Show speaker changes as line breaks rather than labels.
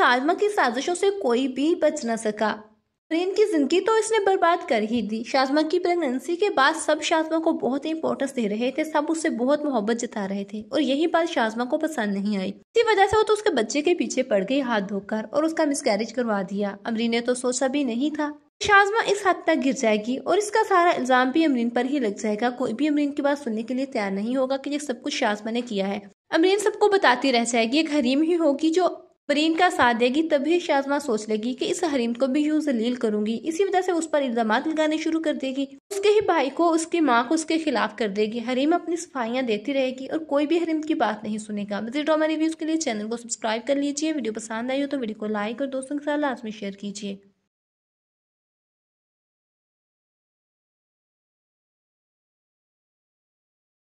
सालमा की साजिशों से कोई भी बच न सका प्रेम की जिंदगी तो इसने बर्बाद कर ही दी शाजमा की प्रेगनेंसी के बाद सब शाजमा को बहुत ही इंपॉर्टेंस दे रहे थे सब उससे बहुत मोहब्बत जता रहे थे और यही बात शाजमा को पसंद नहीं आई इसी वजह से वो तो उसके बच्चे के पीछे पड़ गई हाथ धोकर और उसका मिसकैरेज करवा दिया अमरीन ने तो सोचा भी नहीं था शाजमा इस हद तक गिर जाएगी और इसका सारा इल्जाम भी अमरीन पर ही लग जाएगा कोई भी अमरीन की बात सुनने के लिए तैयार नहीं होगा की ये सब कुछ शाजमा ने किया है अमरीन सबको बताती रह जाएगी एक हरीम ही होगी जो फरीन का साथ देगी तभी शाजमा सोच लेगी कि इस हरीम को भी यूं जलील करूंगी इसी वजह से उस पर इल्जाम लगाने शुरू कर देगी उसके ही भाई को उसकी माँ को उसके खिलाफ कर देगी हरीम अपनी सफाइयाँ देती रहेगी और कोई भी हरीम की बात नहीं सुनेगा मजीद ड्रामा रिव्यूज़ के लिए चैनल को सब्सक्राइब कर लीजिए वीडियो पसंद आई हो तो वीडियो को लाइक और दोस्तों के साथ लाजमी शेयर कीजिए